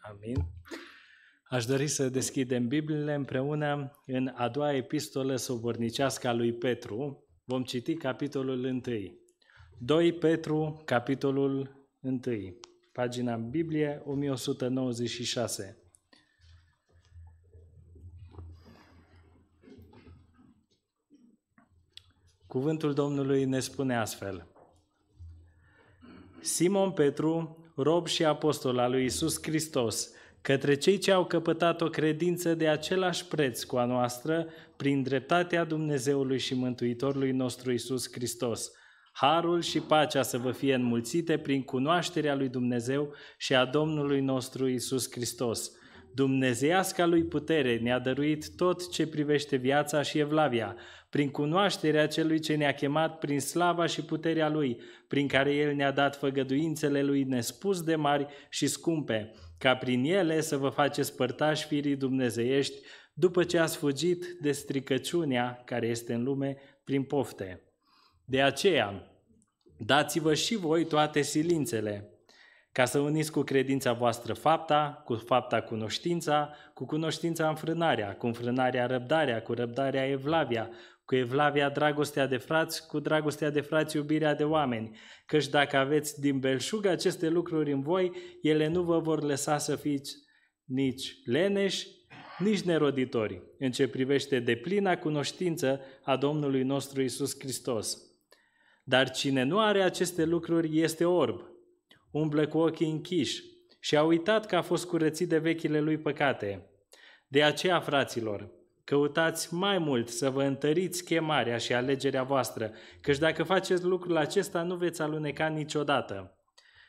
Amin. Aș dori să deschidem Bibliile împreună în a doua epistolă sobornicească a lui Petru. Vom citi capitolul 1. 2 Petru, capitolul 1. Pagina în Biblie 1196. Cuvântul Domnului ne spune astfel. Simon Petru, rob și apostol al lui Isus Hristos, către cei ce au căpătat o credință de același preț cu a noastră, prin dreptatea Dumnezeului și Mântuitorului nostru Isus Hristos. Harul și pacea să vă fie înmulțite prin cunoașterea lui Dumnezeu și a Domnului nostru Isus Hristos – Dumnezeiasca lui putere ne-a dăruit tot ce privește viața și evlavia, prin cunoașterea celui ce ne-a chemat prin slava și puterea lui, prin care el ne-a dat făgăduințele lui nespus de mari și scumpe, ca prin ele să vă faceți părtași firii dumnezeiești, după ce ați fugit de stricăciunea care este în lume prin pofte. De aceea, dați-vă și voi toate silințele, ca să uniți cu credința voastră fapta, cu fapta cunoștința, cu cunoștința înfrânarea, cu înfrânarea răbdarea, cu răbdarea evlavia, cu evlavia dragostea de frați, cu dragostea de frați iubirea de oameni, căci dacă aveți din belșug aceste lucruri în voi, ele nu vă vor lăsa să fiți nici leneși, nici neroditori, în ce privește deplina cunoștință a Domnului nostru Isus Hristos. Dar cine nu are aceste lucruri este orb, umblă cu ochii închiși și a uitat că a fost curățit de vechile lui păcate. De aceea, fraților, căutați mai mult să vă întăriți chemarea și alegerea voastră, căci dacă faceți lucrul acesta nu veți aluneca niciodată.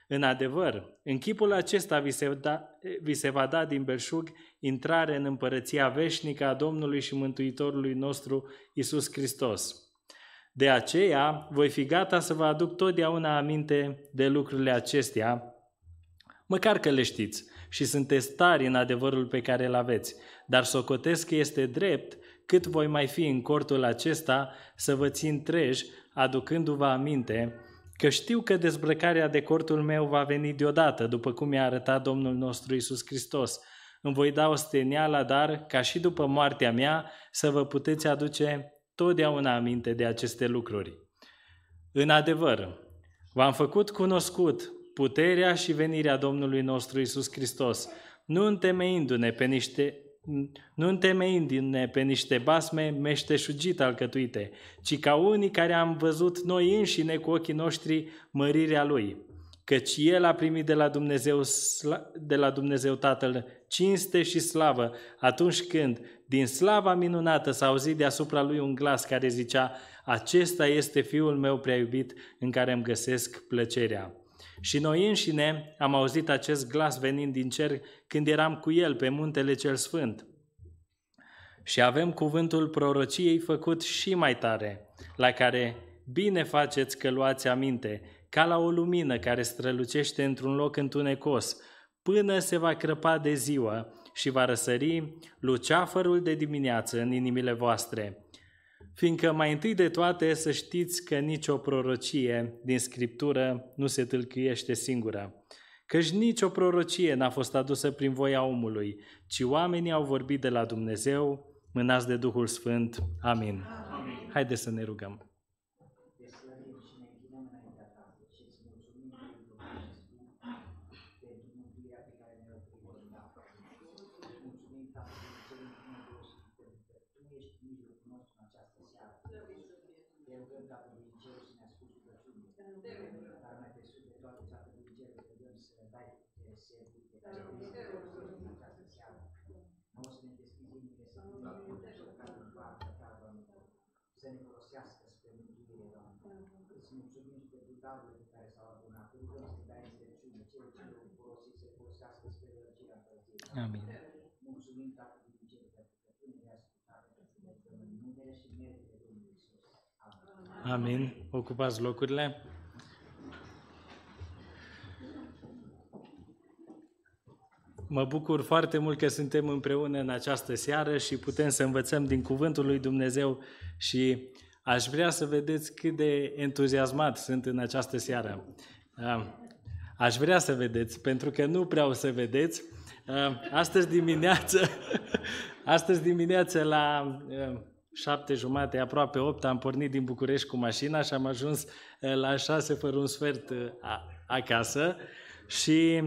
În adevăr, în chipul acesta vi se, da, vi se va da din belșug intrare în împărăția veșnică a Domnului și Mântuitorului nostru Isus Hristos. De aceea voi fi gata să vă aduc totdeauna aminte de lucrurile acestea, măcar că le știți și sunteți tari în adevărul pe care îl aveți, dar socotesc că este drept cât voi mai fi în cortul acesta să vă țin treji, aducându-vă aminte că știu că dezbrăcarea de cortul meu va veni deodată, după cum mi-a arătat Domnul nostru Isus Hristos. Îmi voi da o stenială, dar, ca și după moartea mea, să vă puteți aduce totdeauna aminte de aceste lucruri. În adevăr, v-am făcut cunoscut puterea și venirea Domnului nostru Isus Hristos, nu întemeindu-ne pe niște nu întemeindu-ne pe niște basme meșteșugit alcătuite, ci ca unii care am văzut noi înșine cu ochii noștri mărirea Lui căci El a primit de la Dumnezeu, de la Dumnezeu Tatăl cinste și slavă, atunci când, din slava minunată, s-a auzit deasupra Lui un glas care zicea, Acesta este Fiul meu prea iubit, în care îmi găsesc plăcerea. Și noi înșine am auzit acest glas venind din cer când eram cu El pe muntele cel sfânt. Și avem cuvântul prorociei făcut și mai tare, la care bine faceți că luați aminte, ca la o lumină care strălucește într-un loc întunecos, până se va crăpa de ziua și va răsări luceafărul de dimineață în inimile voastre. Fiindcă mai întâi de toate să știți că nicio prorocie din Scriptură nu se tâlcuiește singură, căci nicio prorocie n-a fost adusă prin voia omului, ci oamenii au vorbit de la Dumnezeu, mânați de Duhul Sfânt. Amin. Amin. Haideți să ne rugăm. darurile care s-au adunat, înțelepciune, ce le folosi să folosească spre Amin. Mulțumim Tatăl pentru că pentru că în numele și meritele Domnului Iisus. Amin. Amin. Ocupați locurile. Mă bucur foarte mult că suntem împreună în această seară și putem să învățăm din Cuvântul lui Dumnezeu și Aș vrea să vedeți cât de entuziasmat sunt în această seară. Aș vrea să vedeți, pentru că nu prea o să vedeți. Astăzi dimineață, astăzi dimineață la șapte jumate, aproape opt, am pornit din București cu mașina și am ajuns eh, la șase fără un sfert eh, acasă. Și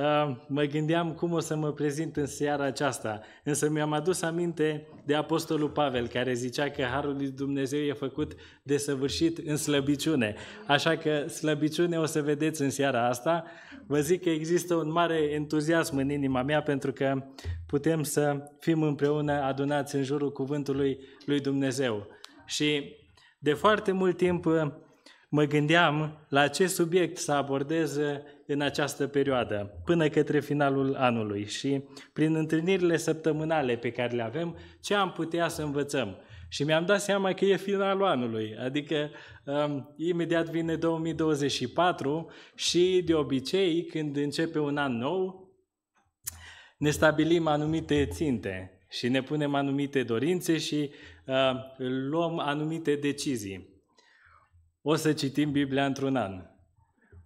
Ah, mă gândeam cum o să mă prezint în seara aceasta, însă mi-am adus aminte de Apostolul Pavel, care zicea că Harul lui Dumnezeu e făcut de săvârșit în slăbiciune. Așa că slăbiciune o să vedeți în seara asta. Vă zic că există un mare entuziasm în inima mea pentru că putem să fim împreună adunați în jurul cuvântului lui Dumnezeu. Și de foarte mult timp mă gândeam la ce subiect să abordez în această perioadă, până către finalul anului și prin întâlnirile săptămânale pe care le avem, ce am putea să învățăm. Și mi-am dat seama că e finalul anului, adică um, imediat vine 2024 și de obicei când începe un an nou, ne stabilim anumite ținte și ne punem anumite dorințe și uh, luăm anumite decizii. O să citim Biblia într-un an.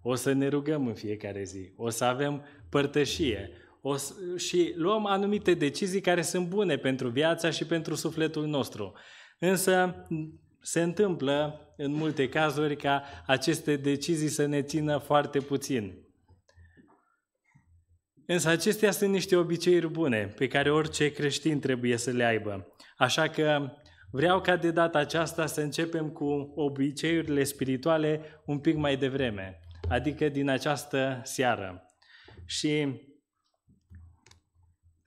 O să ne rugăm în fiecare zi. O să avem părtășie. O să, și luăm anumite decizii care sunt bune pentru viața și pentru sufletul nostru. Însă se întâmplă în multe cazuri ca aceste decizii să ne țină foarte puțin. Însă acestea sunt niște obiceiuri bune pe care orice creștin trebuie să le aibă. Așa că Vreau ca de data aceasta să începem cu obiceiurile spirituale un pic mai devreme, adică din această seară. Și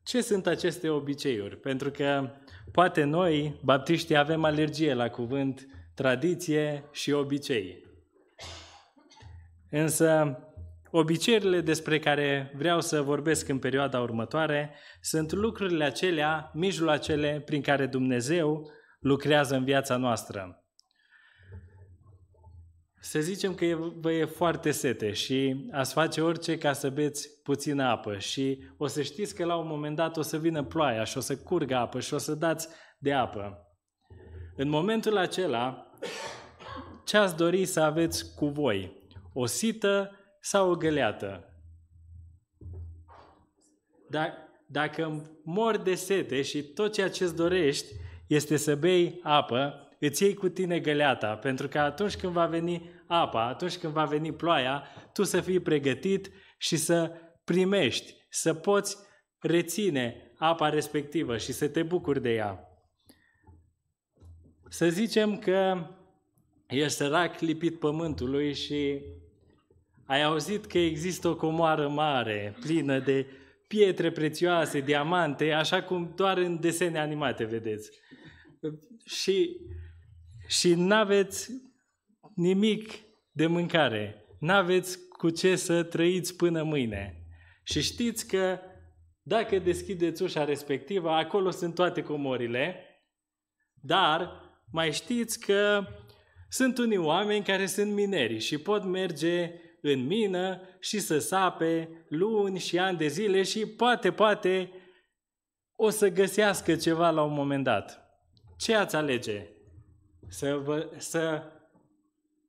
ce sunt aceste obiceiuri? Pentru că poate noi, baptiștii, avem alergie la cuvânt tradiție și obicei. Însă, obiceiurile despre care vreau să vorbesc în perioada următoare sunt lucrurile acelea, mijloacele prin care Dumnezeu lucrează în viața noastră. Să zicem că vă e foarte sete și ați face orice ca să beți puțină apă și o să știți că la un moment dat o să vină ploaia și o să curgă apă și o să dați de apă. În momentul acela, ce ați dori să aveți cu voi? O sită sau o găleată? Da, dacă mor de sete și tot ceea ce îți dorești este să bei apă, îți iei cu tine găleata, pentru că atunci când va veni apa, atunci când va veni ploaia, tu să fii pregătit și să primești, să poți reține apa respectivă și să te bucuri de ea. Să zicem că ești sărac lipit pământului și ai auzit că există o comoară mare, plină de pietre prețioase, diamante, așa cum doar în desene animate vedeți și, și n-aveți nimic de mâncare, n-aveți cu ce să trăiți până mâine. Și știți că dacă deschideți ușa respectivă, acolo sunt toate comorile, dar mai știți că sunt unii oameni care sunt mineri și pot merge în mină și să sape luni și ani de zile și poate, poate o să găsească ceva la un moment dat ce ați alege? Să, vă, să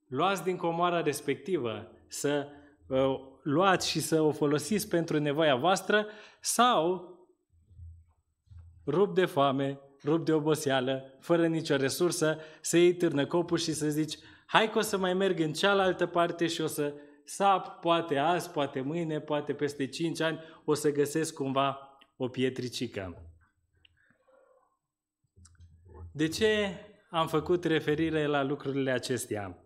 luați din comoara respectivă, să uh, luați și să o folosiți pentru nevoia voastră sau rup de foame, rup de oboseală, fără nicio resursă, să iei târnă copul și să zici hai că o să mai merg în cealaltă parte și o să sap, poate azi, poate mâine, poate peste 5 ani, o să găsesc cumva o pietricică. De ce am făcut referire la lucrurile acestea?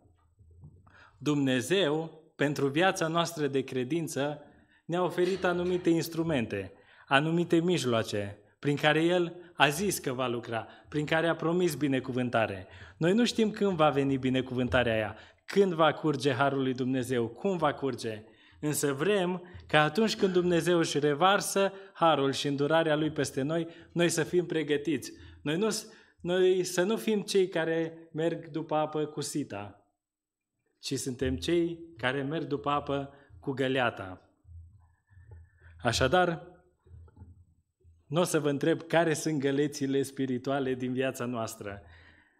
Dumnezeu, pentru viața noastră de credință, ne-a oferit anumite instrumente, anumite mijloace, prin care El a zis că va lucra, prin care a promis binecuvântare. Noi nu știm când va veni binecuvântarea aia, când va curge Harul lui Dumnezeu, cum va curge, însă vrem ca atunci când Dumnezeu își revarsă Harul și îndurarea Lui peste noi, noi să fim pregătiți. Noi nu noi să nu fim cei care merg după apă cu sita, ci suntem cei care merg după apă cu găleata. Așadar, nu o să vă întreb care sunt gălețile spirituale din viața noastră,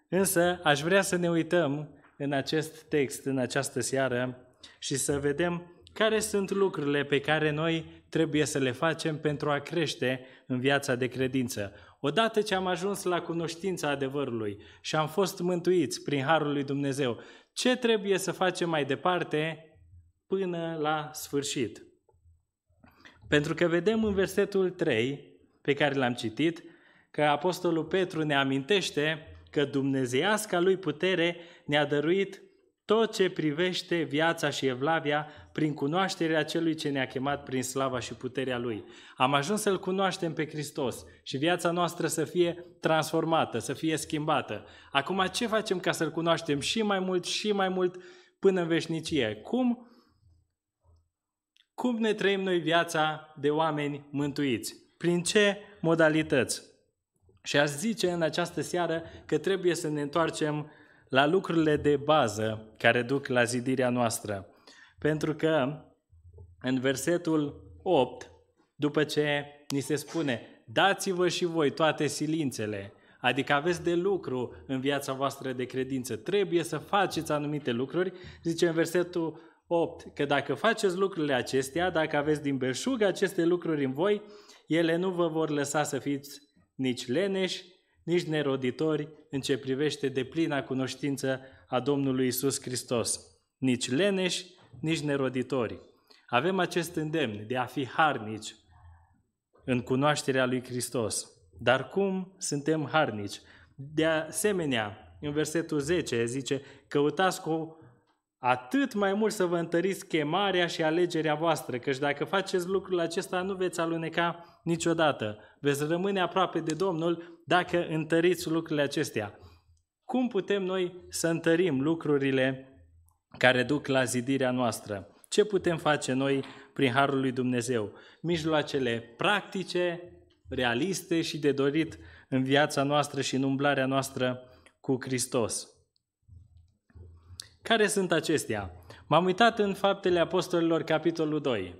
însă aș vrea să ne uităm în acest text, în această seară, și să vedem care sunt lucrurile pe care noi trebuie să le facem pentru a crește în viața de credință. Odată ce am ajuns la cunoștința adevărului și am fost mântuiți prin harul lui Dumnezeu, ce trebuie să facem mai departe până la sfârșit? Pentru că vedem în versetul 3 pe care l-am citit că Apostolul Petru ne amintește că dumnezeiasca lui putere ne-a dăruit tot ce privește viața și evlavia prin cunoașterea celui ce ne-a chemat prin slava și puterea lui. Am ajuns să-l cunoaștem pe Hristos și viața noastră să fie transformată, să fie schimbată. Acum ce facem ca să-l cunoaștem și mai mult și mai mult până în veșnicie? Cum cum ne trăim noi viața de oameni mântuiți? Prin ce modalități? Și aș zice în această seară că trebuie să ne întoarcem la lucrurile de bază care duc la zidirea noastră. Pentru că în versetul 8, după ce ni se spune, dați-vă și voi toate silințele, adică aveți de lucru în viața voastră de credință, trebuie să faceți anumite lucruri, zice în versetul 8, că dacă faceți lucrurile acestea, dacă aveți din belșug aceste lucruri în voi, ele nu vă vor lăsa să fiți nici leneși, nici neroditori în ce privește deplina cunoștință a Domnului Isus Hristos, nici leneși, nici neroditori. Avem acest îndemn de a fi harnici în cunoașterea lui Hristos. Dar cum suntem harnici? De asemenea, în versetul 10 zice, căutați cu atât mai mult să vă întăriți chemarea și alegerea voastră, căci dacă faceți lucrul acesta nu veți aluneca niciodată. Veți rămâne aproape de Domnul dacă întăriți lucrurile acestea, cum putem noi să întărim lucrurile care duc la zidirea noastră? Ce putem face noi prin Harul lui Dumnezeu? Mijloacele practice, realiste și de dorit în viața noastră și în umblarea noastră cu Hristos. Care sunt acestea? M-am uitat în Faptele Apostolilor, capitolul 2.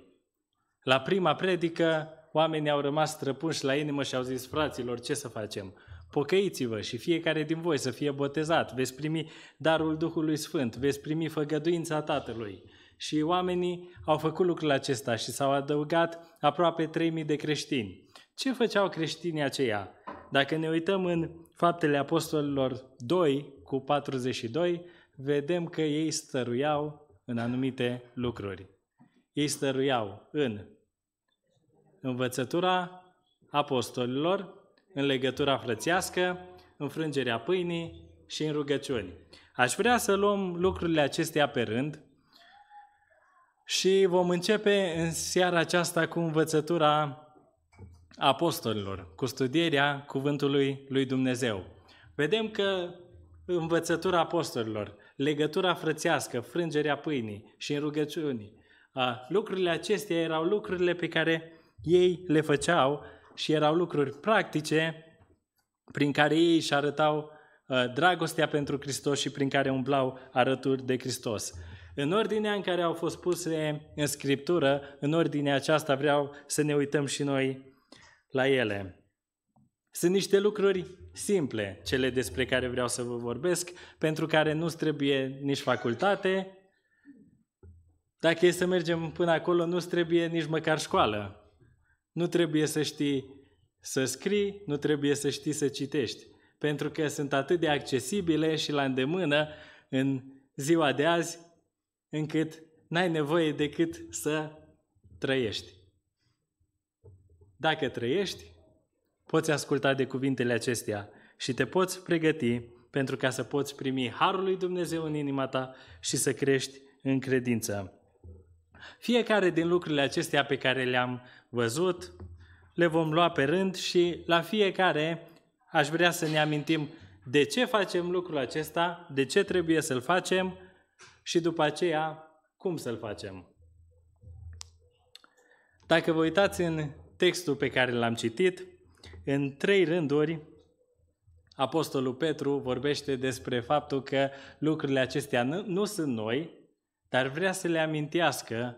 La prima predică, oamenii au rămas străpunși la inimă și au zis, fraților, ce să facem? Pocăiți-vă și fiecare din voi să fie botezat, veți primi darul Duhului Sfânt, veți primi făgăduința Tatălui. Și oamenii au făcut lucrul acesta și s-au adăugat aproape 3.000 de creștini. Ce făceau creștinii aceia? Dacă ne uităm în Faptele Apostolilor 2 cu 42, vedem că ei stăruiau în anumite lucruri. Ei stăruiau în învățătura apostolilor, în legătura frățească, frângerea pâinii și în rugăciuni. Aș vrea să luăm lucrurile acestea pe rând și vom începe în seara aceasta cu învățătura apostolilor, cu studierea cuvântului lui Dumnezeu. Vedem că învățătura apostolilor, legătura frățească, frângerea pâinii și în rugăciuni, lucrurile acestea erau lucrurile pe care ei le făceau și erau lucruri practice prin care ei își arătau uh, dragostea pentru Hristos și prin care umblau arături de Hristos. În ordinea în care au fost puse în Scriptură, în ordinea aceasta vreau să ne uităm și noi la ele. Sunt niște lucruri simple, cele despre care vreau să vă vorbesc, pentru care nu trebuie nici facultate. Dacă e să mergem până acolo, nu trebuie nici măcar școală. Nu trebuie să știi să scrii, nu trebuie să știi să citești, pentru că sunt atât de accesibile și la îndemână în ziua de azi, încât n-ai nevoie decât să trăiești. Dacă trăiești, poți asculta de cuvintele acestea și te poți pregăti pentru ca să poți primi harul lui Dumnezeu în inima ta și să crești în credință. Fiecare din lucrurile acestea pe care le-am văzut, le vom lua pe rând și la fiecare aș vrea să ne amintim de ce facem lucrul acesta, de ce trebuie să-l facem și după aceea cum să-l facem. Dacă vă uitați în textul pe care l-am citit, în trei rânduri, Apostolul Petru vorbește despre faptul că lucrurile acestea nu, nu sunt noi, dar vrea să le amintească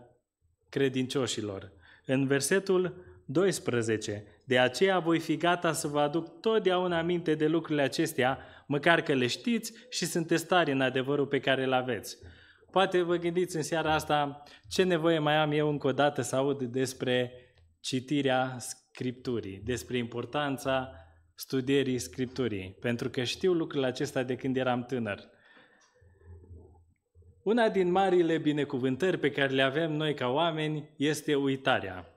credincioșilor în versetul 12. De aceea voi fi gata să vă aduc totdeauna aminte de lucrurile acestea, măcar că le știți și sunteți tari în adevărul pe care îl aveți. Poate vă gândiți în seara asta ce nevoie mai am eu încă o dată să aud despre citirea Scripturii, despre importanța studierii Scripturii, pentru că știu lucrul acesta de când eram tânăr. Una din marile binecuvântări pe care le avem noi ca oameni este uitarea.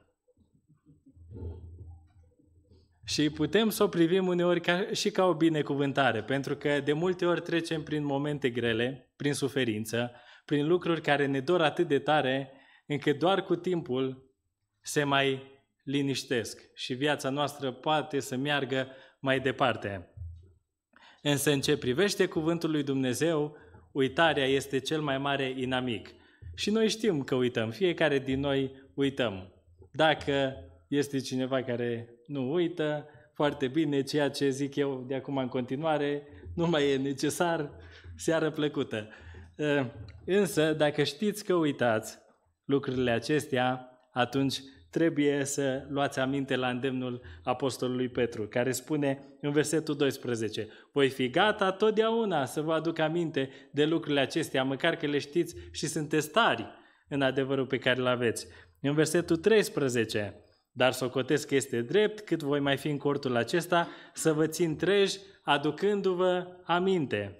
Și putem să o privim uneori ca, și ca o binecuvântare, pentru că de multe ori trecem prin momente grele, prin suferință, prin lucruri care ne dor atât de tare, încât doar cu timpul se mai liniștesc și viața noastră poate să meargă mai departe. Însă în ce privește cuvântul lui Dumnezeu, Uitarea este cel mai mare inamic. Și noi știm că uităm, fiecare din noi uităm. Dacă este cineva care nu uită, foarte bine, ceea ce zic eu de acum în continuare nu mai e necesar, seară plăcută. Ă, însă, dacă știți că uitați lucrurile acestea, atunci trebuie să luați aminte la îndemnul Apostolului Petru, care spune în versetul 12, voi fi gata totdeauna să vă aduc aminte de lucrurile acestea, măcar că le știți și sunteți tari în adevărul pe care îl aveți. În versetul 13, dar o că este drept, cât voi mai fi în cortul acesta, să vă țin treji, aducându-vă aminte.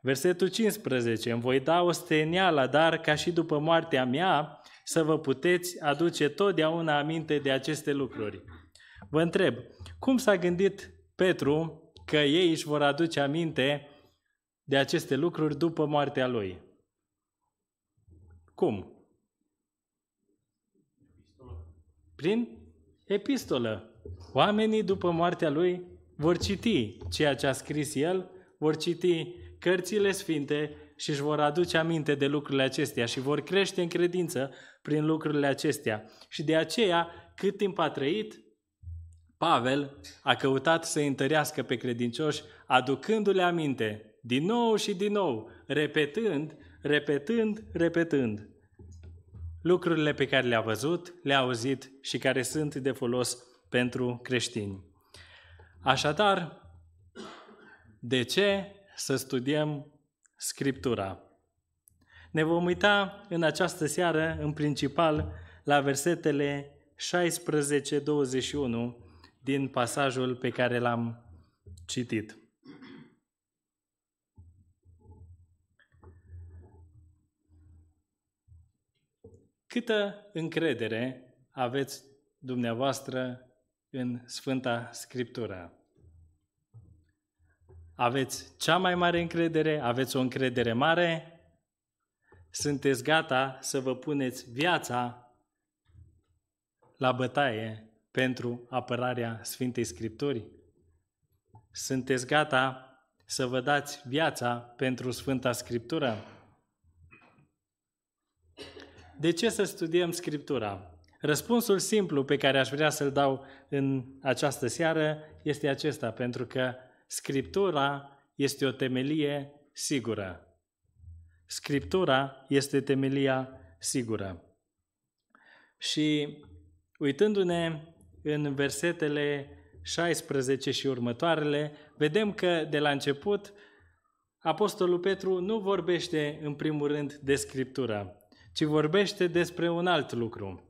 Versetul 15, îmi voi da o stenială, dar ca și după moartea mea, să vă puteți aduce totdeauna aminte de aceste lucruri. Vă întreb, cum s-a gândit Petru că ei își vor aduce aminte de aceste lucruri după moartea lui? Cum? Prin epistolă. Oamenii după moartea lui vor citi ceea ce a scris el, vor citi cărțile sfinte, și își vor aduce aminte de lucrurile acestea și vor crește în credință prin lucrurile acestea. Și de aceea, cât timp a trăit, Pavel a căutat să întărească pe credincioși, aducându-le aminte, din nou și din nou, repetând, repetând, repetând lucrurile pe care le-a văzut, le-a auzit și care sunt de folos pentru creștini. Așadar, de ce să studiem Scriptura. Ne vom uita în această seară, în principal, la versetele 16-21 din pasajul pe care l-am citit. Câtă încredere aveți dumneavoastră în Sfânta Scriptură? Aveți cea mai mare încredere, aveți o încredere mare, sunteți gata să vă puneți viața la bătaie pentru apărarea Sfintei Scripturi? Sunteți gata să vă dați viața pentru Sfânta Scriptură? De ce să studiem Scriptura? Răspunsul simplu pe care aș vrea să-l dau în această seară este acesta, pentru că Scriptura este o temelie sigură. Scriptura este temelia sigură. Și uitându-ne în versetele 16 și următoarele, vedem că de la început Apostolul Petru nu vorbește în primul rând de Scriptura, ci vorbește despre un alt lucru.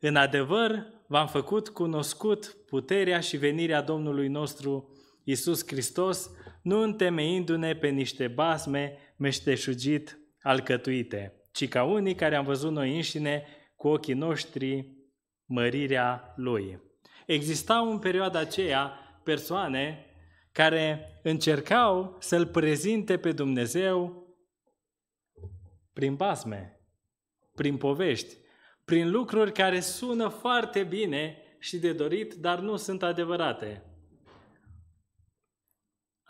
În adevăr, v-am făcut cunoscut puterea și venirea Domnului nostru Iisus Hristos, nu întemeindu-ne pe niște basme meșteșugit alcătuite, ci ca unii care am văzut noi înșine cu ochii noștri mărirea Lui. Existau în perioada aceea persoane care încercau să-L prezinte pe Dumnezeu prin basme, prin povești, prin lucruri care sună foarte bine și de dorit, dar nu sunt adevărate.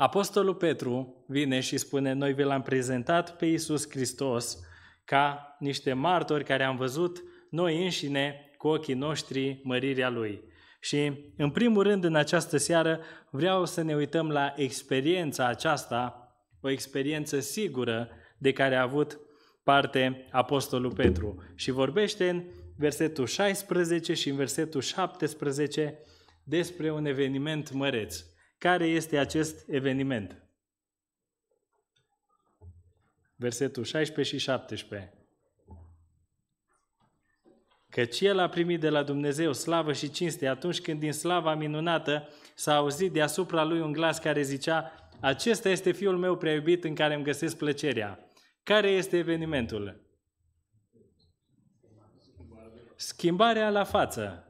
Apostolul Petru vine și spune, noi vi l-am prezentat pe Iisus Hristos ca niște martori care am văzut noi înșine cu ochii noștri mărirea Lui. Și, în primul rând, în această seară, vreau să ne uităm la experiența aceasta, o experiență sigură de care a avut parte Apostolul Petru. Și vorbește în versetul 16 și în versetul 17 despre un eveniment măreț. Care este acest eveniment? Versetul 16 și 17. Căci el a primit de la Dumnezeu slavă și cinste atunci când din slava minunată s-a auzit deasupra lui un glas care zicea Acesta este fiul meu prea iubit în care îmi găsesc plăcerea. Care este evenimentul? Schimbarea la față.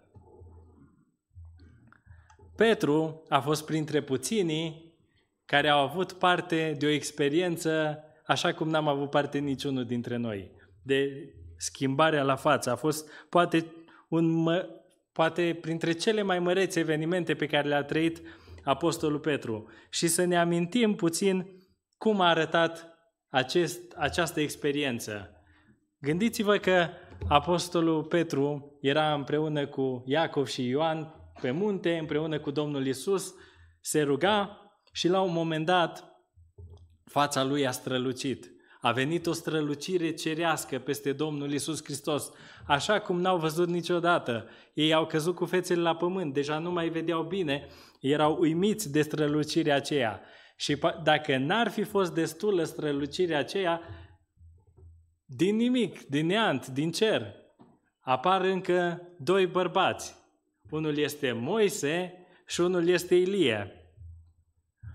Petru a fost printre puținii care au avut parte de o experiență așa cum n-am avut parte niciunul dintre noi, de schimbarea la față. A fost poate, un, poate printre cele mai măreți evenimente pe care le-a trăit Apostolul Petru. Și să ne amintim puțin cum a arătat acest, această experiență. Gândiți-vă că Apostolul Petru era împreună cu Iacov și Ioan, pe munte împreună cu Domnul Isus, se ruga și la un moment dat fața lui a strălucit. A venit o strălucire cerească peste Domnul Isus Hristos, așa cum n-au văzut niciodată. Ei au căzut cu fețele la pământ, deja nu mai vedeau bine, erau uimiți de strălucirea aceea. Și dacă n-ar fi fost destulă strălucirea aceea, din nimic, din neant, din cer, apar încă doi bărbați unul este Moise și unul este Ilie.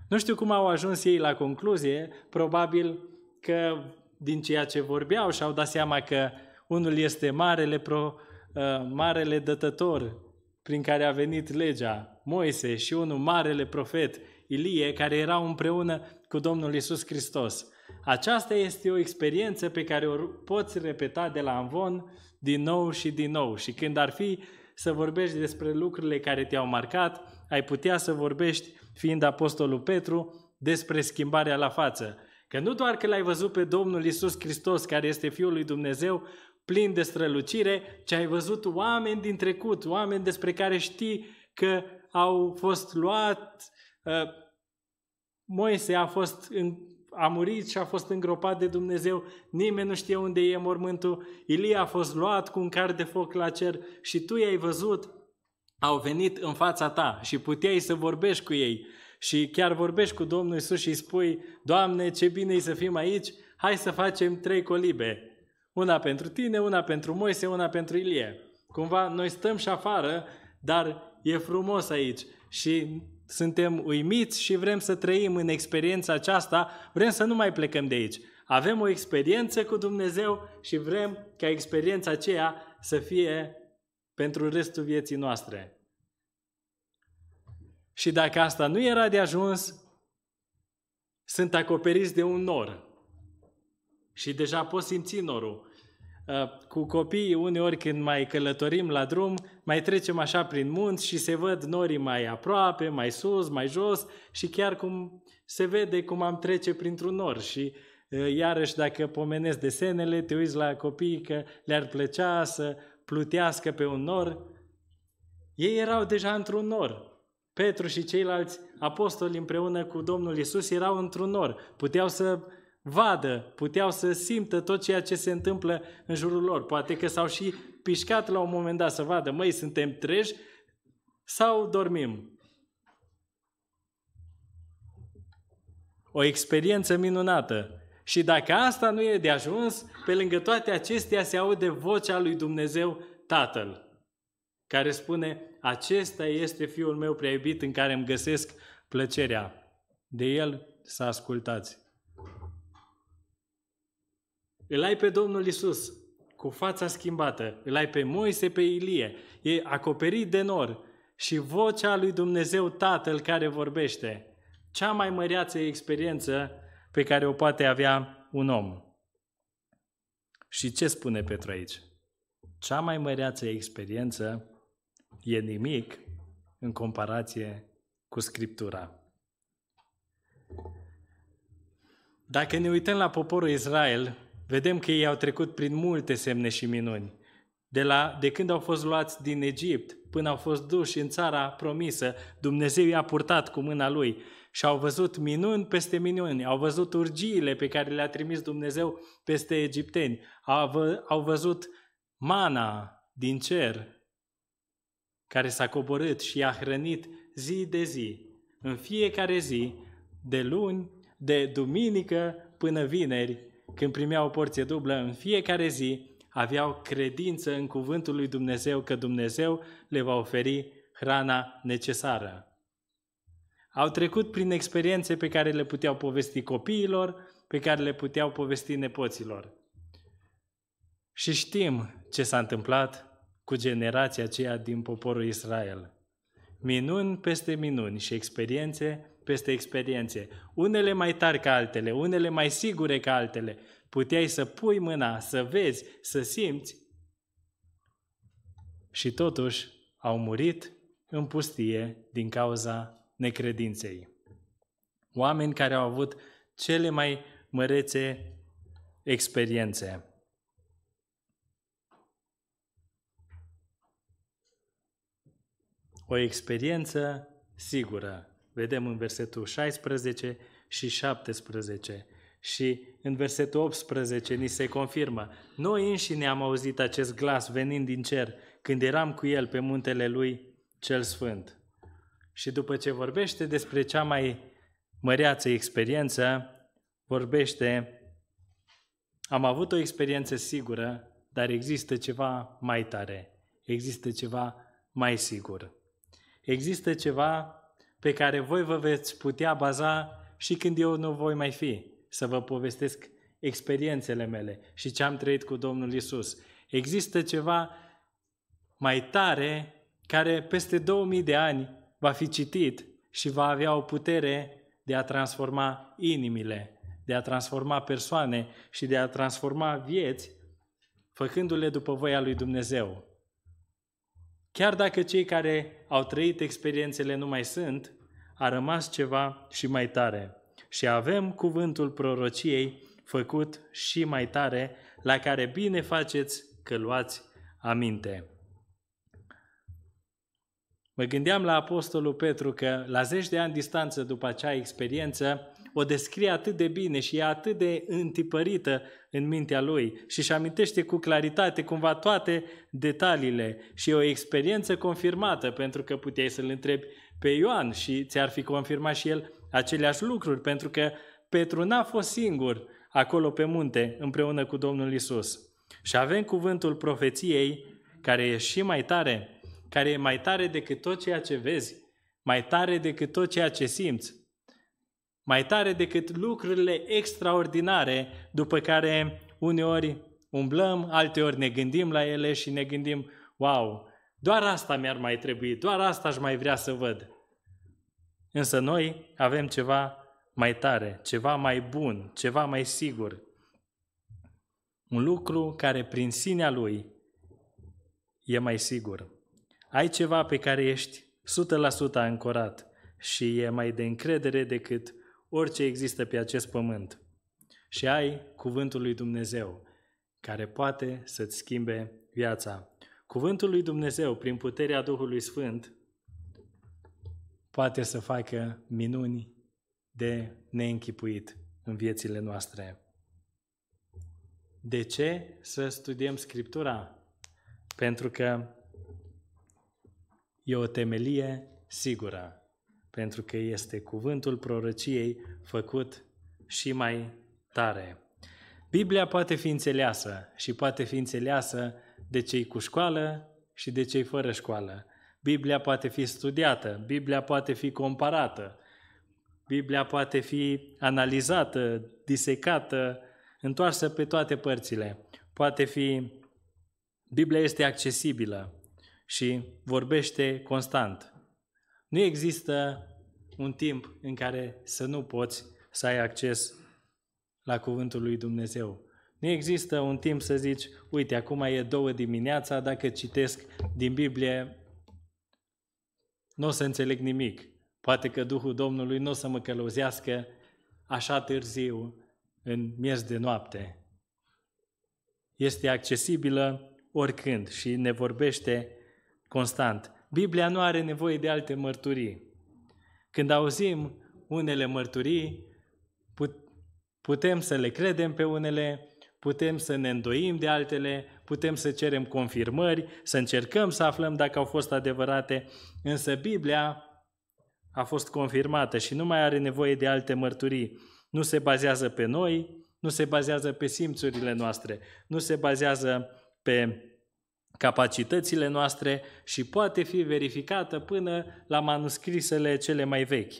Nu știu cum au ajuns ei la concluzie, probabil că din ceea ce vorbeau și-au dat seama că unul este marele, pro, uh, marele dătător prin care a venit legea, Moise, și unul marele profet, Ilie, care erau împreună cu Domnul Isus Hristos. Aceasta este o experiență pe care o poți repeta de la Anvon din nou și din nou. Și când ar fi să vorbești despre lucrurile care te-au marcat, ai putea să vorbești, fiind apostolul Petru, despre schimbarea la față. Că nu doar că l-ai văzut pe Domnul Isus Hristos, care este Fiul lui Dumnezeu, plin de strălucire, ci ai văzut oameni din trecut, oameni despre care știi că au fost luat, uh, Moise a fost în, a murit și a fost îngropat de Dumnezeu, nimeni nu știe unde e mormântul, Ilie a fost luat cu un car de foc la cer și tu i-ai văzut, au venit în fața ta și puteai să vorbești cu ei. Și chiar vorbești cu Domnul Isus și îi spui, Doamne, ce bine e să fim aici, hai să facem trei colibe. Una pentru tine, una pentru Moise, una pentru Ilie. Cumva noi stăm și afară, dar e frumos aici și suntem uimiți și vrem să trăim în experiența aceasta, vrem să nu mai plecăm de aici. Avem o experiență cu Dumnezeu și vrem ca experiența aceea să fie pentru restul vieții noastre. Și dacă asta nu era de ajuns, sunt acoperiți de un nor. Și deja poți simți norul. Uh, cu copiii, uneori când mai călătorim la drum, mai trecem așa prin munți și se văd norii mai aproape, mai sus, mai jos și chiar cum se vede cum am trece printr-un nor și uh, iarăși dacă pomenesc desenele, te uiți la copii că le-ar plăcea să plutească pe un nor. Ei erau deja într-un nor. Petru și ceilalți apostoli împreună cu Domnul Isus erau într-un nor. Puteau să vadă, puteau să simtă tot ceea ce se întâmplă în jurul lor. Poate că s-au și pișcat la un moment dat să vadă, măi, suntem treji sau dormim? O experiență minunată. Și dacă asta nu e de ajuns, pe lângă toate acestea se aude vocea lui Dumnezeu Tatăl, care spune, acesta este Fiul meu prea iubit în care îmi găsesc plăcerea. De el să ascultați. Îl ai pe Domnul Isus cu fața schimbată, îl ai pe Moise, pe Ilie, e acoperit de nor și vocea lui Dumnezeu Tatăl care vorbește. Cea mai măreață experiență pe care o poate avea un om. Și ce spune Petru aici? Cea mai măreață experiență e nimic în comparație cu Scriptura. Dacă ne uităm la poporul Israel, vedem că ei au trecut prin multe semne și minuni. De, la, de când au fost luați din Egipt până au fost duși în țara promisă, Dumnezeu i-a purtat cu mâna lui și au văzut minuni peste minuni, au văzut urgiile pe care le-a trimis Dumnezeu peste egipteni, au, vă, au văzut mana din cer care s-a coborât și i-a hrănit zi de zi, în fiecare zi, de luni, de duminică până vineri, când primeau o porție dublă în fiecare zi, aveau credință în cuvântul lui Dumnezeu că Dumnezeu le va oferi hrana necesară. Au trecut prin experiențe pe care le puteau povesti copiilor, pe care le puteau povesti nepoților. Și știm ce s-a întâmplat cu generația aceea din poporul Israel. Minuni peste minuni și experiențe peste experiențe, unele mai tari ca altele, unele mai sigure ca altele. Puteai să pui mâna, să vezi, să simți. Și totuși au murit în pustie din cauza necredinței. Oameni care au avut cele mai mărețe experiențe. O experiență sigură vedem în versetul 16 și 17. Și în versetul 18 ni se confirmă, noi înșine am auzit acest glas venind din cer când eram cu el pe muntele lui cel sfânt. Și după ce vorbește despre cea mai măreață experiență, vorbește, am avut o experiență sigură, dar există ceva mai tare, există ceva mai sigur. Există ceva pe care voi vă veți putea baza și când eu nu voi mai fi, să vă povestesc experiențele mele și ce am trăit cu Domnul Isus. Există ceva mai tare care peste 2000 de ani va fi citit și va avea o putere de a transforma inimile, de a transforma persoane și de a transforma vieți, făcându-le după voia lui Dumnezeu. Chiar dacă cei care au trăit experiențele nu mai sunt, a rămas ceva și mai tare. Și avem cuvântul prorociei făcut și mai tare, la care bine faceți că luați aminte. Mă gândeam la Apostolul Petru că la zeci de ani distanță după acea experiență o descrie atât de bine și e atât de întipărită în mintea lui și își amintește cu claritate cumva toate detaliile și e o experiență confirmată pentru că puteai să-l întrebi pe Ioan și ți-ar fi confirmat și el aceleași lucruri, pentru că Petru n-a fost singur acolo pe munte împreună cu Domnul Isus. Și avem cuvântul profeției care e și mai tare, care e mai tare decât tot ceea ce vezi, mai tare decât tot ceea ce simți, mai tare decât lucrurile extraordinare după care uneori umblăm, alteori ne gândim la ele și ne gândim, wow, doar asta mi-ar mai trebui, doar asta aș mai vrea să văd. Însă noi avem ceva mai tare, ceva mai bun, ceva mai sigur. Un lucru care prin sinea lui e mai sigur. Ai ceva pe care ești 100% ancorat și e mai de încredere decât orice există pe acest pământ. Și ai cuvântul lui Dumnezeu care poate să-ți schimbe viața. Cuvântul lui Dumnezeu, prin puterea Duhului Sfânt, poate să facă minuni de neînchipuit în viețile noastre. De ce să studiem Scriptura? Pentru că e o temelie sigură, pentru că este cuvântul prorăciei făcut și mai tare. Biblia poate fi înțeleasă și poate fi înțeleasă de cei cu școală și de cei fără școală. Biblia poate fi studiată, Biblia poate fi comparată, Biblia poate fi analizată, disecată, întoarsă pe toate părțile. Poate fi. Biblia este accesibilă și vorbește constant. Nu există un timp în care să nu poți să ai acces la Cuvântul lui Dumnezeu. Nu există un timp să zici, uite, acum e două dimineața, dacă citesc din Biblie, nu o să înțeleg nimic. Poate că Duhul Domnului nu o să mă călăuzească așa târziu, în miez de noapte. Este accesibilă oricând și ne vorbește constant. Biblia nu are nevoie de alte mărturii. Când auzim unele mărturii, putem să le credem pe unele, putem să ne îndoim de altele, putem să cerem confirmări, să încercăm să aflăm dacă au fost adevărate, însă Biblia a fost confirmată și nu mai are nevoie de alte mărturii. Nu se bazează pe noi, nu se bazează pe simțurile noastre, nu se bazează pe capacitățile noastre și poate fi verificată până la manuscrisele cele mai vechi.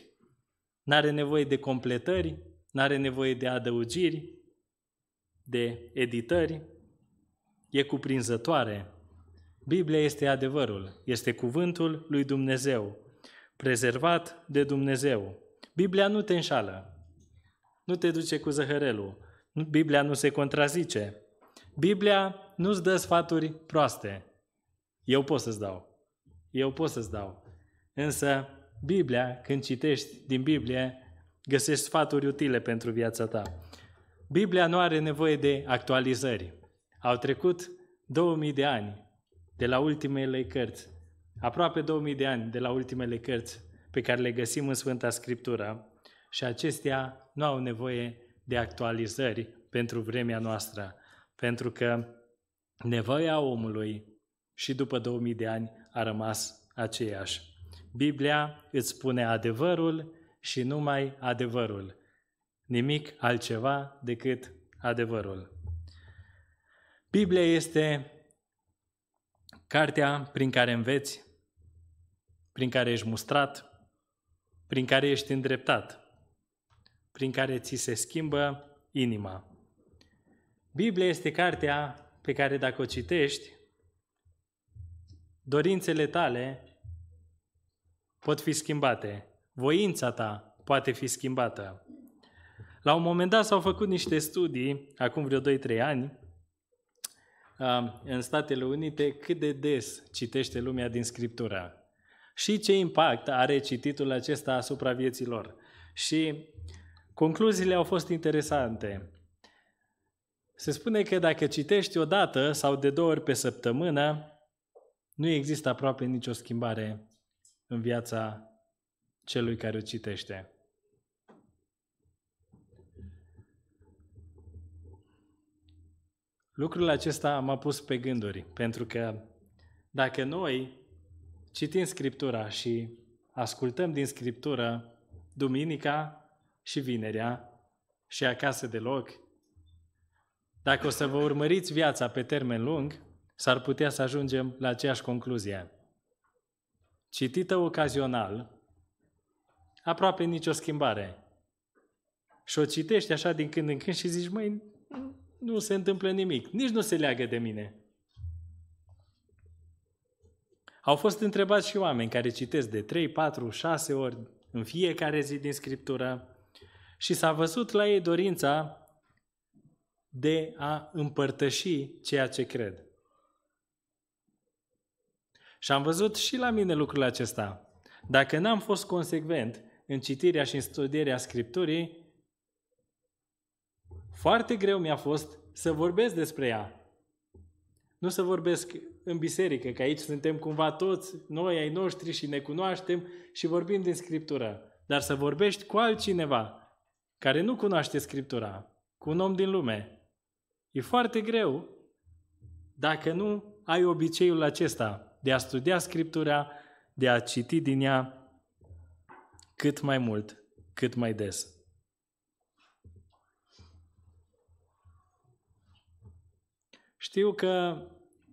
N-are nevoie de completări, n-are nevoie de adăugiri, de editări e cuprinzătoare. Biblia este adevărul, este cuvântul lui Dumnezeu, prezervat de Dumnezeu. Biblia nu te înșală, nu te duce cu zăhărelul, Biblia nu se contrazice. Biblia nu-ți dă sfaturi proaste. Eu pot să-ți dau. Eu pot să-ți dau. Însă, Biblia, când citești din Biblie, găsești sfaturi utile pentru viața ta. Biblia nu are nevoie de actualizări. Au trecut 2000 de ani de la ultimele cărți, aproape 2000 de ani de la ultimele cărți pe care le găsim în Sfânta Scriptură și acestea nu au nevoie de actualizări pentru vremea noastră, pentru că nevoia omului și după 2000 de ani a rămas aceeași. Biblia îți spune adevărul și numai adevărul nimic altceva decât adevărul. Biblia este cartea prin care înveți, prin care ești mustrat, prin care ești îndreptat, prin care ți se schimbă inima. Biblia este cartea pe care dacă o citești, dorințele tale pot fi schimbate, voința ta poate fi schimbată. La un moment dat s-au făcut niște studii, acum vreo 2-3 ani, um, în Statele Unite, cât de des citește lumea din Scriptura și ce impact are cititul acesta asupra vieților. Și concluziile au fost interesante. Se spune că dacă citești o dată sau de două ori pe săptămână, nu există aproape nicio schimbare în viața celui care o citește. Lucrul acesta m-a pus pe gânduri, pentru că dacă noi citim Scriptura și ascultăm din Scriptură duminica și vinerea și acasă deloc, dacă o să vă urmăriți viața pe termen lung, s-ar putea să ajungem la aceeași concluzie. Citită ocazional, aproape nicio schimbare. Și o citești așa din când în când și zici, măi, nu se întâmplă nimic, nici nu se leagă de mine. Au fost întrebați și oameni care citesc de 3, 4, 6 ori în fiecare zi din Scriptură și s-a văzut la ei dorința de a împărtăși ceea ce cred. Și am văzut și la mine lucrul acesta. Dacă n-am fost consecvent în citirea și în studierea Scripturii, foarte greu mi-a fost să vorbesc despre ea. Nu să vorbesc în biserică, că aici suntem cumva toți noi ai noștri și ne cunoaștem și vorbim din Scriptură. Dar să vorbești cu altcineva care nu cunoaște Scriptura, cu un om din lume, e foarte greu dacă nu ai obiceiul acesta de a studia Scriptura, de a citi din ea cât mai mult, cât mai des. Știu că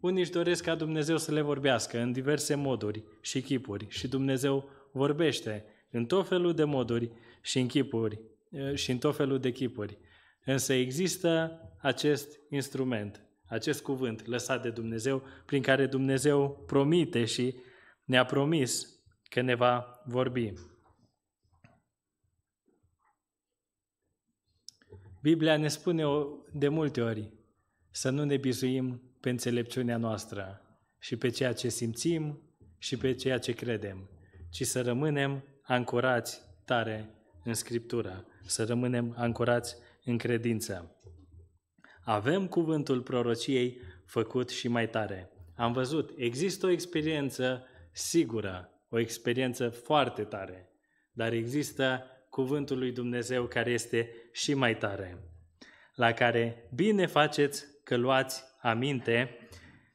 unii își doresc ca Dumnezeu să le vorbească în diverse moduri și chipuri și Dumnezeu vorbește în tot felul de moduri și în chipuri eh, și în tot felul de chipuri. Însă există acest instrument, acest cuvânt lăsat de Dumnezeu, prin care Dumnezeu promite și ne-a promis că ne va vorbi. Biblia ne spune de multe ori să nu ne bizuim pe înțelepciunea noastră și pe ceea ce simțim și pe ceea ce credem, ci să rămânem ancorați tare în Scriptură, să rămânem ancorați în credință. Avem cuvântul prorociei făcut și mai tare. Am văzut, există o experiență sigură, o experiență foarte tare, dar există cuvântul lui Dumnezeu care este și mai tare, la care bine faceți că luați aminte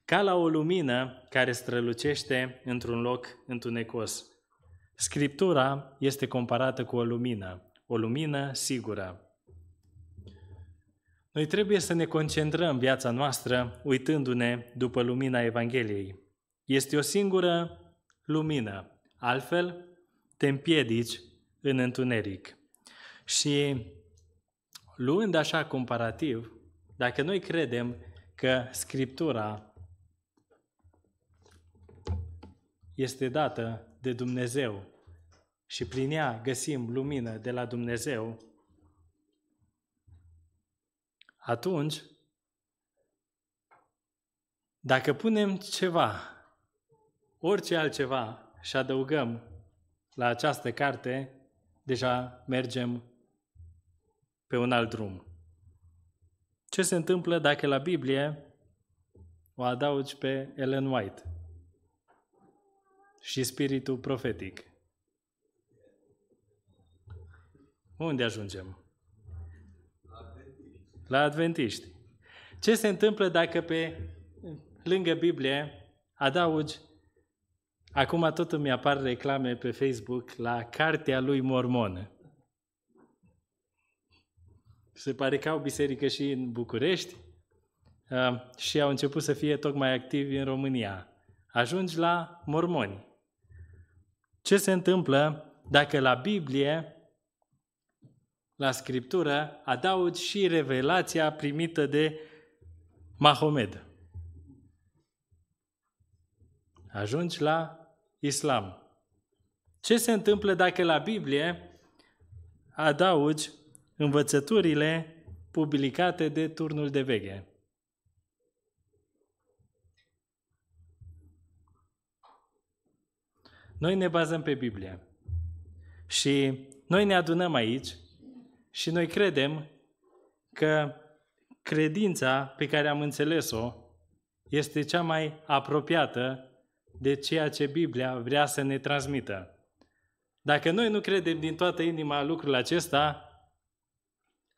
ca la o lumină care strălucește într-un loc întunecos. Scriptura este comparată cu o lumină, o lumină sigură. Noi trebuie să ne concentrăm viața noastră uitându-ne după lumina Evangheliei. Este o singură lumină, altfel te împiedici în întuneric. Și luând așa comparativ, dacă noi credem că Scriptura este dată de Dumnezeu și prin ea găsim lumină de la Dumnezeu, atunci, dacă punem ceva, orice altceva și adăugăm la această carte, deja mergem pe un alt drum. Ce se întâmplă dacă la Biblie o adaugi pe Ellen White și spiritul profetic? Unde ajungem? La adventiști. La adventiști. Ce se întâmplă dacă pe lângă Biblie adaugi Acum tot îmi apar reclame pe Facebook la cartea lui Mormon. Se pare că au biserică și în București uh, și au început să fie tocmai activi în România. Ajungi la mormoni. Ce se întâmplă dacă la Biblie, la Scriptură, adaugi și revelația primită de Mahomed? Ajungi la islam. Ce se întâmplă dacă la Biblie adaugi învățăturile publicate de turnul de veche. Noi ne bazăm pe Biblie și noi ne adunăm aici și noi credem că credința pe care am înțeles-o este cea mai apropiată de ceea ce Biblia vrea să ne transmită. Dacă noi nu credem din toată inima lucrul acesta,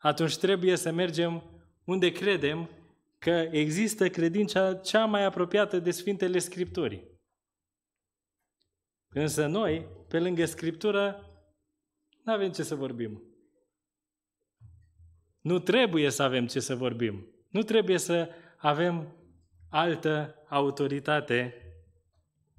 atunci trebuie să mergem unde credem că există credința cea mai apropiată de Sfintele Scripturii. Însă noi, pe lângă Scriptură, nu avem ce să vorbim. Nu trebuie să avem ce să vorbim. Nu trebuie să avem altă autoritate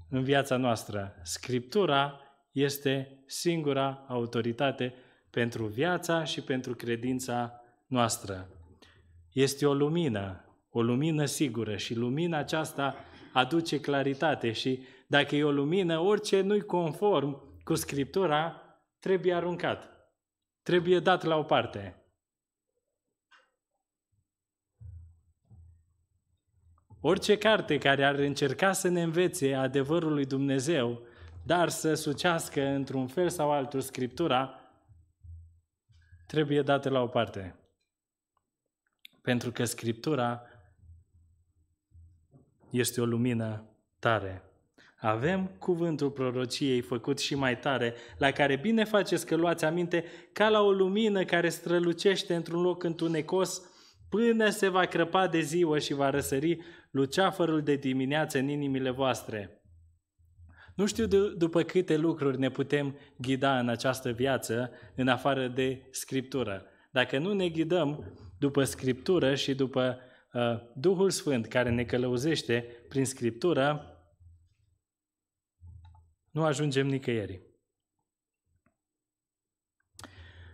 în viața noastră. Scriptura este singura autoritate pentru viața și pentru credința noastră. Este o lumină, o lumină sigură și lumina aceasta aduce claritate și dacă e o lumină, orice nu-i conform cu Scriptura, trebuie aruncat, trebuie dat la o parte. Orice carte care ar încerca să ne învețe adevărul lui Dumnezeu, dar să sucească într-un fel sau altul Scriptura, trebuie date la o parte. Pentru că Scriptura este o lumină tare. Avem cuvântul prorociei făcut și mai tare, la care bine faceți că luați aminte ca la o lumină care strălucește într-un loc întunecos până se va crăpa de ziua și va răsări luceafărul de dimineață în inimile voastre. Nu știu d- după câte lucruri ne putem ghida în această viață, în afară de Scriptură. Dacă nu ne ghidăm după Scriptură și după uh, Duhul Sfânt care ne călăuzește prin Scriptură, nu ajungem nicăieri.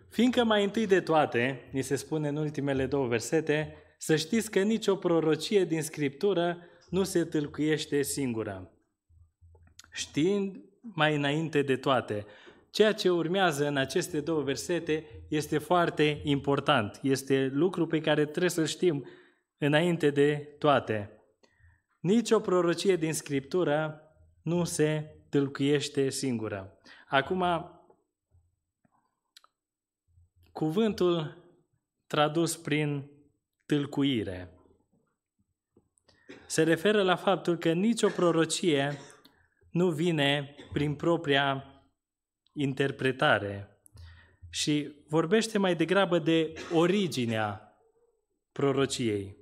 Fiindcă mai întâi de toate, ni se spune în ultimele două versete, să știți că nicio prorocie din Scriptură nu se tâlcuiește singură știind mai înainte de toate. Ceea ce urmează în aceste două versete este foarte important, este lucru pe care trebuie să știm înainte de toate. Nici o prorocie din Scriptură nu se tâlcuiește singură. Acum, cuvântul tradus prin tâlcuire se referă la faptul că nicio prorocie nu vine prin propria interpretare și vorbește mai degrabă de originea prorociei.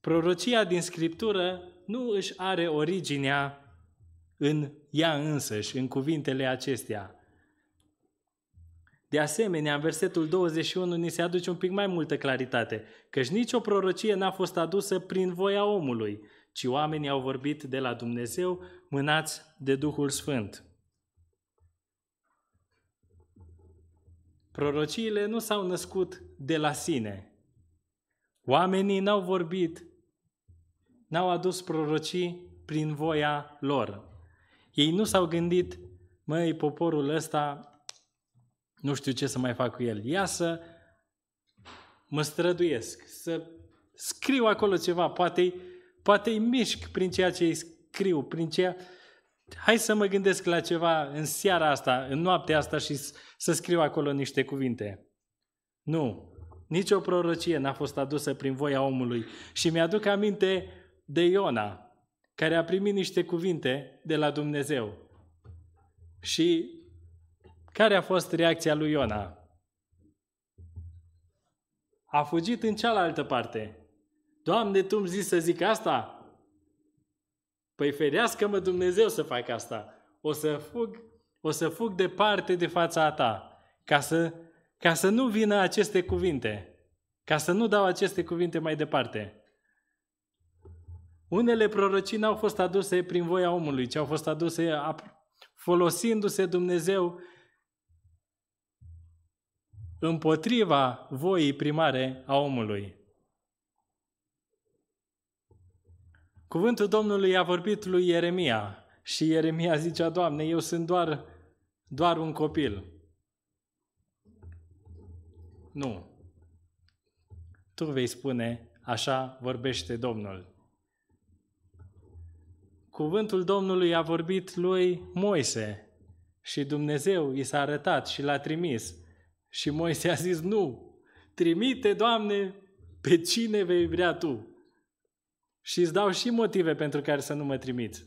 Prorocia din Scriptură nu își are originea în ea însăși, în cuvintele acestea. De asemenea, în versetul 21 ni se aduce un pic mai multă claritate, căci nicio prorocie n-a fost adusă prin voia omului, ci oamenii au vorbit de la Dumnezeu, mânați de Duhul Sfânt. Prorociile nu s-au născut de la sine. Oamenii n-au vorbit, n-au adus prorocii prin voia lor. Ei nu s-au gândit, măi, poporul ăsta, nu știu ce să mai fac cu el. Ia să mă străduiesc, să scriu acolo ceva, poate Poate îi mișc prin ceea ce îi scriu, prin ceea... Hai să mă gândesc la ceva în seara asta, în noaptea asta și să scriu acolo niște cuvinte. Nu. Nici o prorocie n-a fost adusă prin voia omului. Și mi-aduc aminte de Iona, care a primit niște cuvinte de la Dumnezeu. Și care a fost reacția lui Iona? A fugit în cealaltă parte. Doamne, Tu îmi zici să zic asta? Păi ferească-mă Dumnezeu să fac asta. O să fug, o să fug departe de fața Ta, ca să, ca să nu vină aceste cuvinte, ca să nu dau aceste cuvinte mai departe. Unele prorocii n-au fost aduse prin voia omului, ci au fost aduse folosindu-se Dumnezeu împotriva voii primare a omului. Cuvântul Domnului a vorbit lui Ieremia și Ieremia zicea, Doamne, eu sunt doar, doar un copil. Nu. Tu vei spune, așa vorbește Domnul. Cuvântul Domnului a vorbit lui Moise și Dumnezeu i s-a arătat și l-a trimis. Și Moise a zis, nu, trimite, Doamne, pe cine vei vrea Tu. Și îți dau și motive pentru care să nu mă trimiți.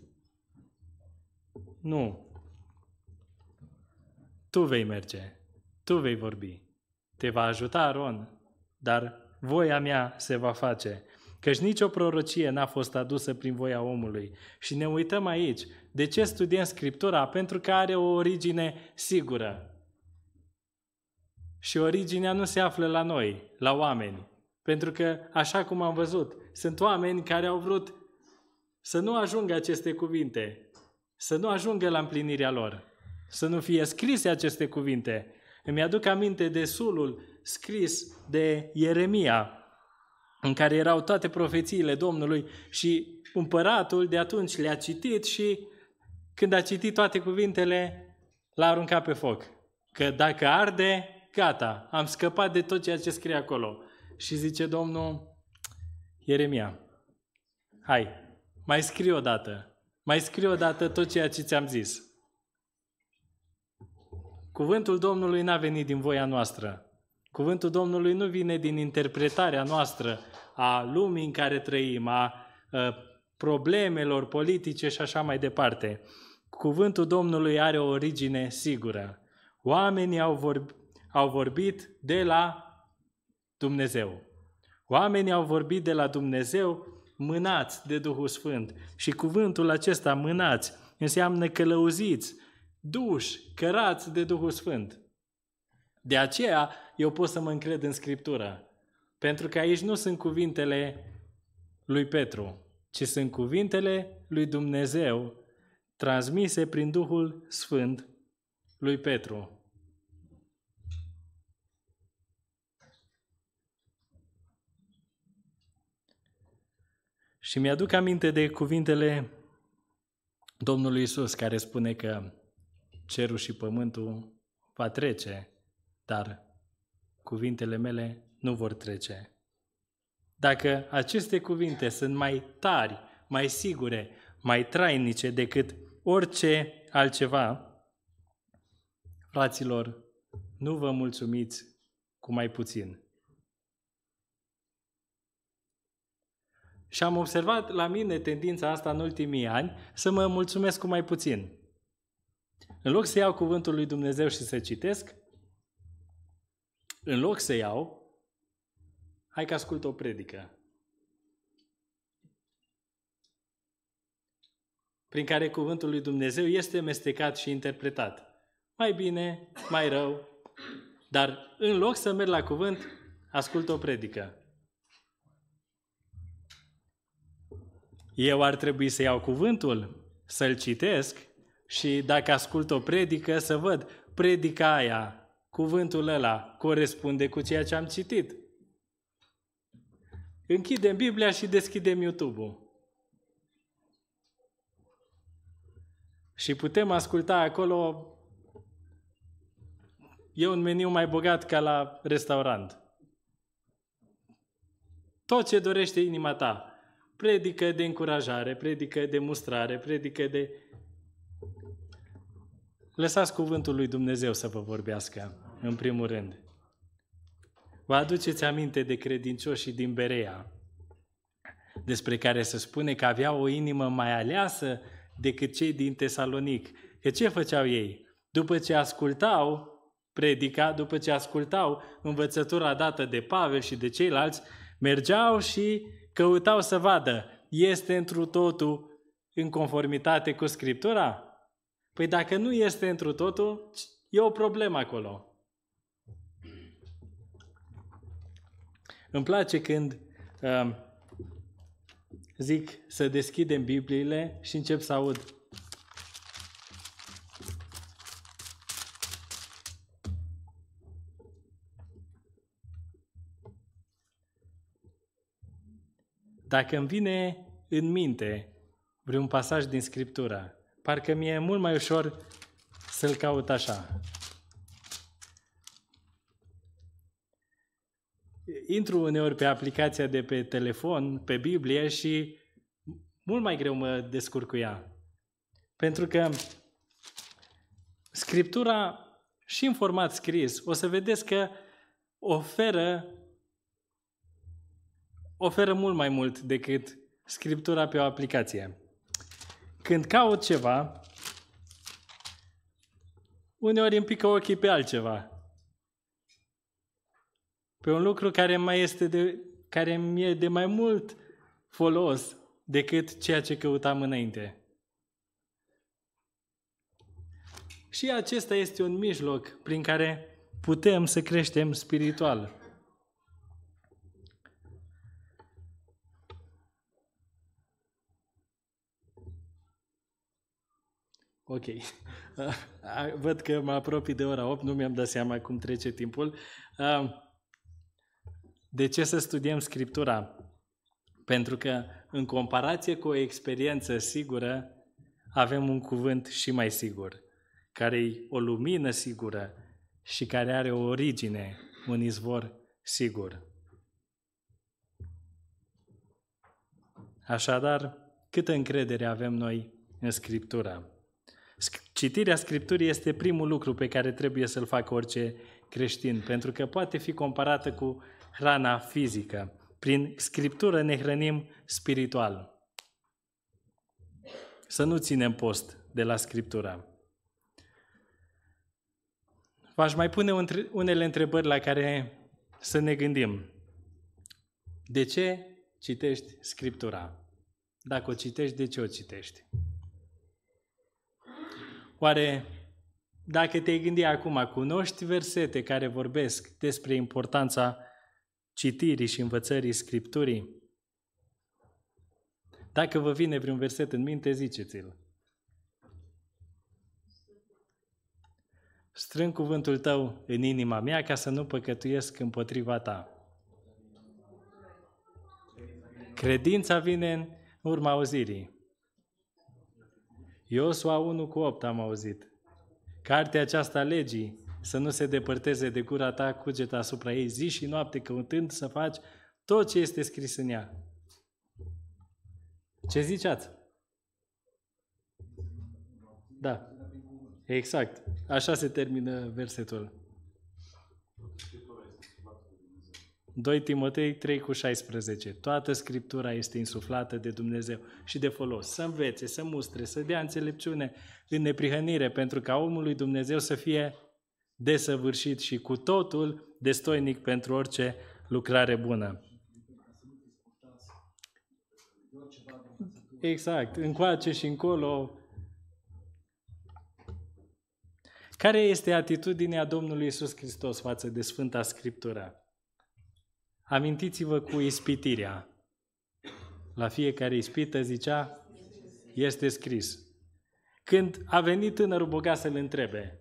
Nu. Tu vei merge. Tu vei vorbi. Te va ajuta Aron, dar voia mea se va face. Căci nicio prorocie n-a fost adusă prin voia omului. Și ne uităm aici. De ce studiem Scriptura? Pentru că are o origine sigură. Și originea nu se află la noi, la oameni, pentru că, așa cum am văzut, sunt oameni care au vrut să nu ajungă aceste cuvinte, să nu ajungă la împlinirea lor, să nu fie scrise aceste cuvinte. Îmi aduc aminte de sulul scris de Ieremia, în care erau toate profețiile Domnului și împăratul de atunci le-a citit și când a citit toate cuvintele, l-a aruncat pe foc. Că dacă arde, gata, am scăpat de tot ceea ce scrie acolo. Și zice Domnul Ieremia, hai, mai scrie o dată, mai scrie o dată tot ceea ce ți-am zis. Cuvântul Domnului n-a venit din voia noastră. Cuvântul Domnului nu vine din interpretarea noastră a lumii în care trăim, a, a ă, problemelor politice și așa mai departe. Cuvântul Domnului are o origine sigură. Oamenii au, vorb- au vorbit de la Dumnezeu. Oamenii au vorbit de la Dumnezeu mânați de Duhul Sfânt. Și cuvântul acesta, mânați, înseamnă călăuziți, duși, cărați de Duhul Sfânt. De aceea eu pot să mă încred în Scriptură. Pentru că aici nu sunt cuvintele lui Petru, ci sunt cuvintele lui Dumnezeu transmise prin Duhul Sfânt lui Petru. Și mi-aduc aminte de cuvintele Domnului Isus care spune că cerul și pământul va trece, dar cuvintele mele nu vor trece. Dacă aceste cuvinte sunt mai tari, mai sigure, mai trainice decât orice altceva, fraților, nu vă mulțumiți cu mai puțin. Și am observat la mine tendința asta în ultimii ani să mă mulțumesc cu mai puțin. În loc să iau cuvântul lui Dumnezeu și să citesc, în loc să iau, hai că ascult o predică. Prin care cuvântul lui Dumnezeu este mestecat și interpretat. Mai bine, mai rău, dar în loc să merg la cuvânt, ascult o predică. Eu ar trebui să iau cuvântul, să-l citesc și dacă ascult o predică să văd predica aia, cuvântul ăla corespunde cu ceea ce am citit. Închidem Biblia și deschidem YouTube-ul. Și putem asculta acolo e un meniu mai bogat ca la restaurant. Tot ce dorește inima ta, predică de încurajare, predică de mustrare, predică de... Lăsați cuvântul lui Dumnezeu să vă vorbească, în primul rând. Vă aduceți aminte de credincioșii din Berea, despre care se spune că aveau o inimă mai aleasă decât cei din Tesalonic. Că ce făceau ei? După ce ascultau predica, după ce ascultau învățătura dată de Pavel și de ceilalți, mergeau și căutau să vadă, este întru totul în conformitate cu Scriptura? Păi dacă nu este întru totul, e o problemă acolo. Îmi place când um, zic să deschidem Bibliile și încep să aud Dacă îmi vine în minte vreun pasaj din Scriptura, parcă mi-e mult mai ușor să-l caut așa. Intru uneori pe aplicația de pe telefon, pe Biblie și mult mai greu mă descurc cu ea. Pentru că Scriptura și în format scris, o să vedeți că oferă oferă mult mai mult decât scriptura pe o aplicație. Când caut ceva, uneori îmi pică ochii pe altceva. Pe un lucru care mai este de, care mi e de mai mult folos decât ceea ce căutam înainte. Și acesta este un mijloc prin care putem să creștem spiritual. Ok. Văd că mă apropii de ora 8, nu mi-am dat seama cum trece timpul. De ce să studiem Scriptura? Pentru că, în comparație cu o experiență sigură, avem un cuvânt și mai sigur, care e o lumină sigură și care are o origine, un izvor sigur. Așadar, câtă încredere avem noi în Scriptura? Citirea Scripturii este primul lucru pe care trebuie să-l facă orice creștin, pentru că poate fi comparată cu hrana fizică. Prin Scriptură ne hrănim spiritual. Să nu ținem post de la Scriptura. V-aș mai pune unele întrebări la care să ne gândim. De ce citești Scriptura? Dacă o citești, de ce o citești? Oare dacă te-ai gândi acum, cunoști versete care vorbesc despre importanța citirii și învățării Scripturii? Dacă vă vine vreun verset în minte, ziceți-l. Strâng cuvântul tău în inima mea ca să nu păcătuiesc împotriva ta. Credința vine în urma auzirii. Iosua 1 cu 8 am auzit. Cartea aceasta legii, să nu se depărteze de gura ta cugeta asupra ei zi și noapte, căutând să faci tot ce este scris în ea. Ce ziceați? Da. Exact. Așa se termină versetul. 2 Timotei 3 cu 16. Toată Scriptura este insuflată de Dumnezeu și de folos. Să învețe, să mustre, să dea înțelepciune din neprihănire, pentru ca omul lui Dumnezeu să fie desăvârșit și cu totul destoinic pentru orice lucrare bună. Exact, încoace și încolo. Care este atitudinea Domnului Isus Hristos față de Sfânta Scriptură? Amintiți-vă cu ispitirea. La fiecare ispită zicea, este scris. Când a venit tânărul bogat să-l întrebe,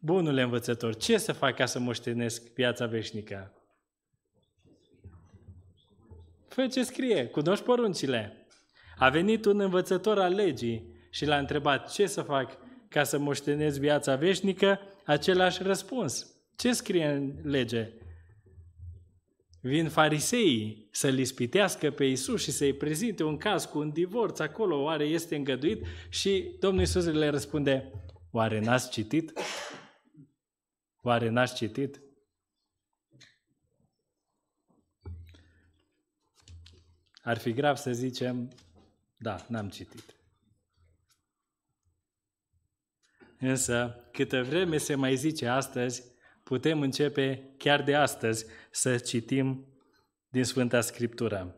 Bunule învățător, ce să fac ca să moștenesc viața veșnică? Fă ce scrie, cunoști poruncile. A venit un învățător al legii și l-a întrebat ce să fac ca să moștenesc viața veșnică, același răspuns. Ce scrie în lege? Vin fariseii să-L ispitească pe Isus și să-i prezinte un caz cu un divorț acolo, oare este îngăduit? Și Domnul Isus le răspunde, oare n-ați citit? Oare n-ați citit? Ar fi grav să zicem, da, n-am citit. Însă, câtă vreme se mai zice astăzi, putem începe chiar de astăzi să citim din Sfânta Scriptură.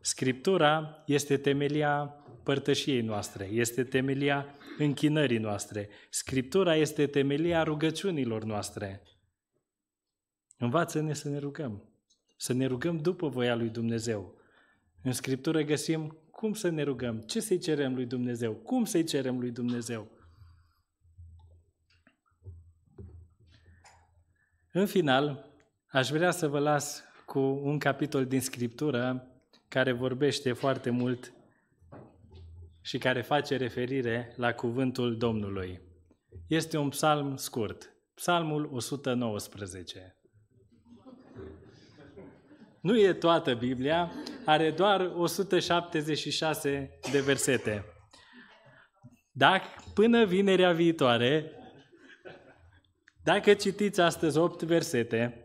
Scriptura este temelia părtășiei noastre, este temelia închinării noastre. Scriptura este temelia rugăciunilor noastre. Învață-ne să ne rugăm, să ne rugăm după voia lui Dumnezeu. În Scriptură găsim cum să ne rugăm, ce să-i cerem lui Dumnezeu, cum să-i cerem lui Dumnezeu. În final, aș vrea să vă las cu un capitol din Scriptură care vorbește foarte mult și care face referire la cuvântul Domnului. Este un psalm scurt, psalmul 119. Nu e toată Biblia, are doar 176 de versete. Dacă până vinerea viitoare dacă citiți astăzi 8 versete,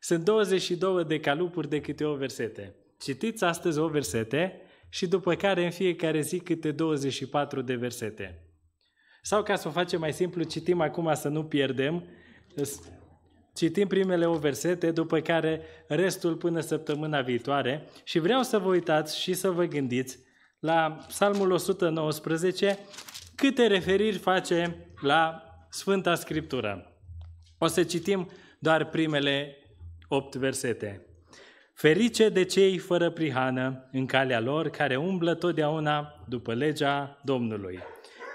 sunt 22 de calupuri de câte o versete. Citiți astăzi o versete și după care în fiecare zi câte 24 de versete. Sau ca să o facem mai simplu, citim acum să nu pierdem, citim primele o versete, după care restul până săptămâna viitoare și vreau să vă uitați și să vă gândiți la Psalmul 119 câte referiri face la Sfânta Scriptură. O să citim doar primele opt versete. Ferice de cei fără prihană în calea lor, care umblă totdeauna după legea Domnului.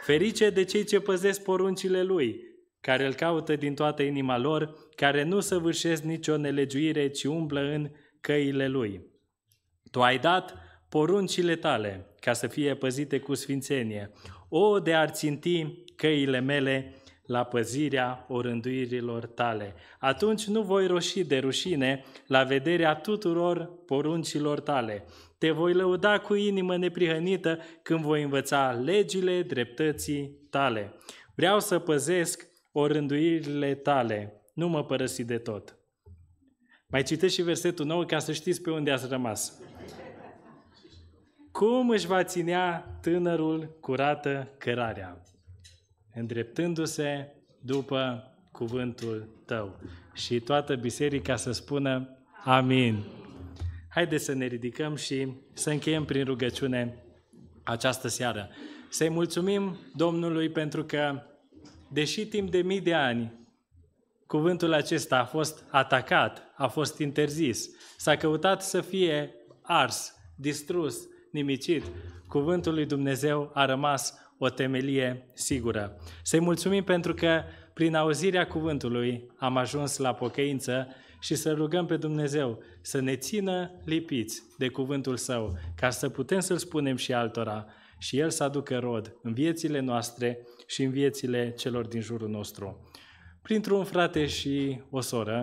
Ferice de cei ce păzesc poruncile Lui, care îl caută din toată inima lor, care nu săvârșesc nicio nelegiuire, ci umblă în căile Lui. Tu ai dat poruncile tale, ca să fie păzite cu sfințenie. O, de ar ținti căile mele la păzirea orânduirilor tale. Atunci nu voi roși de rușine la vederea tuturor poruncilor tale. Te voi lăuda cu inimă neprihănită când voi învăța legile dreptății tale. Vreau să păzesc orânduirile tale, nu mă părăsi de tot. Mai citesc și versetul nou ca să știți pe unde ați rămas. Cum își va ținea tânărul curată cărarea? îndreptându-se după cuvântul tău. Și toată biserica să spună amin. Haideți să ne ridicăm și să încheiem prin rugăciune această seară. Să-i mulțumim Domnului pentru că, deși timp de mii de ani, cuvântul acesta a fost atacat, a fost interzis, s-a căutat să fie ars, distrus, nimicit, cuvântul lui Dumnezeu a rămas o temelie sigură. Să-i mulțumim pentru că prin auzirea cuvântului am ajuns la pocăință și să rugăm pe Dumnezeu să ne țină lipiți de cuvântul Său, ca să putem să-L spunem și altora și El să aducă rod în viețile noastre și în viețile celor din jurul nostru. Printr-un frate și o soră,